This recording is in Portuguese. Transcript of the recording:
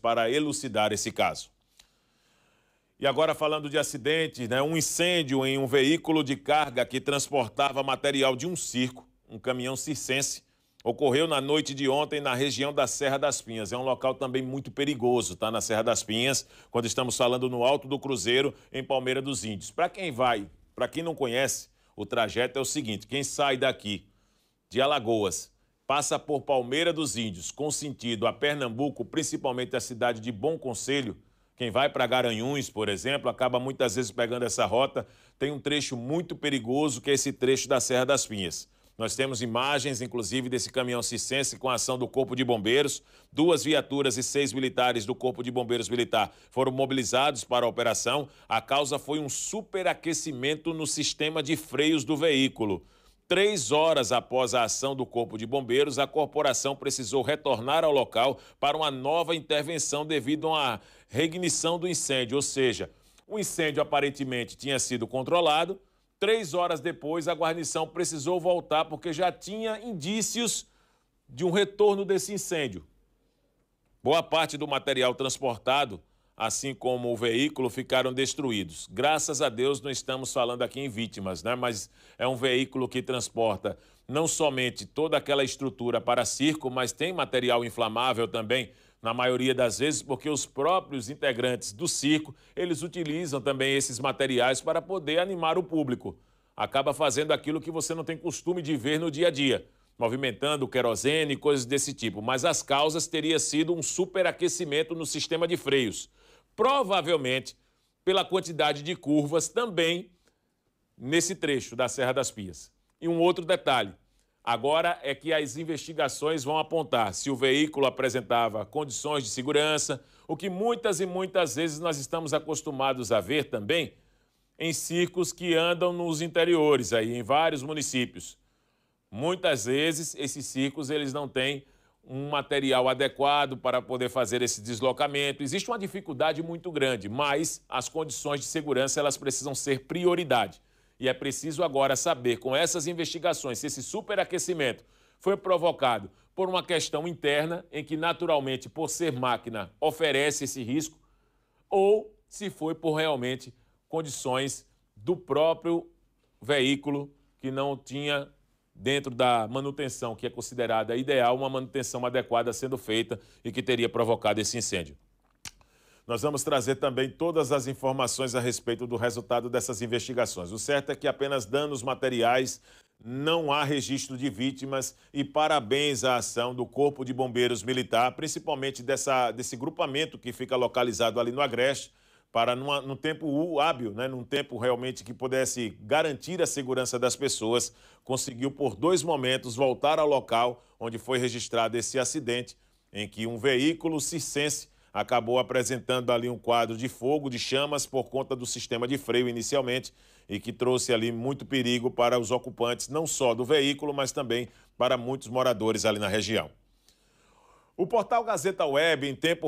para elucidar esse caso. E agora falando de acidentes, né? um incêndio em um veículo de carga que transportava material de um circo, um caminhão circense, ocorreu na noite de ontem na região da Serra das Pinhas. É um local também muito perigoso, tá? Na Serra das Pinhas, quando estamos falando no Alto do Cruzeiro, em Palmeira dos Índios. Para quem vai, para quem não conhece, o trajeto é o seguinte: quem sai daqui de Alagoas passa por Palmeira dos Índios, com sentido a Pernambuco, principalmente a cidade de Bom Conselho. Quem vai para Garanhuns, por exemplo, acaba muitas vezes pegando essa rota. Tem um trecho muito perigoso, que é esse trecho da Serra das Pinhas. Nós temos imagens, inclusive, desse caminhão cicense com a ação do Corpo de Bombeiros. Duas viaturas e seis militares do Corpo de Bombeiros Militar foram mobilizados para a operação. A causa foi um superaquecimento no sistema de freios do veículo. Três horas após a ação do Corpo de Bombeiros, a corporação precisou retornar ao local para uma nova intervenção devido a uma reignição do incêndio, ou seja, o incêndio aparentemente tinha sido controlado. Três horas depois, a guarnição precisou voltar porque já tinha indícios de um retorno desse incêndio. Boa parte do material transportado assim como o veículo, ficaram destruídos. Graças a Deus não estamos falando aqui em vítimas, né? mas é um veículo que transporta não somente toda aquela estrutura para circo, mas tem material inflamável também, na maioria das vezes, porque os próprios integrantes do circo, eles utilizam também esses materiais para poder animar o público. Acaba fazendo aquilo que você não tem costume de ver no dia a dia movimentando querosene e coisas desse tipo, mas as causas teria sido um superaquecimento no sistema de freios, provavelmente pela quantidade de curvas também nesse trecho da Serra das Pias. E um outro detalhe, agora é que as investigações vão apontar se o veículo apresentava condições de segurança, o que muitas e muitas vezes nós estamos acostumados a ver também em circos que andam nos interiores aí, em vários municípios. Muitas vezes esses circos eles não têm um material adequado para poder fazer esse deslocamento. Existe uma dificuldade muito grande, mas as condições de segurança elas precisam ser prioridade. E é preciso agora saber com essas investigações se esse superaquecimento foi provocado por uma questão interna em que naturalmente por ser máquina oferece esse risco ou se foi por realmente condições do próprio veículo que não tinha dentro da manutenção que é considerada ideal, uma manutenção adequada sendo feita e que teria provocado esse incêndio. Nós vamos trazer também todas as informações a respeito do resultado dessas investigações. O certo é que apenas danos materiais, não há registro de vítimas e parabéns à ação do Corpo de Bombeiros Militar, principalmente dessa, desse grupamento que fica localizado ali no Agreste, para numa, num tempo hábil, né, num tempo realmente que pudesse garantir a segurança das pessoas, conseguiu por dois momentos voltar ao local onde foi registrado esse acidente, em que um veículo circense acabou apresentando ali um quadro de fogo, de chamas, por conta do sistema de freio inicialmente, e que trouxe ali muito perigo para os ocupantes, não só do veículo, mas também para muitos moradores ali na região. O portal Gazeta Web, em tempo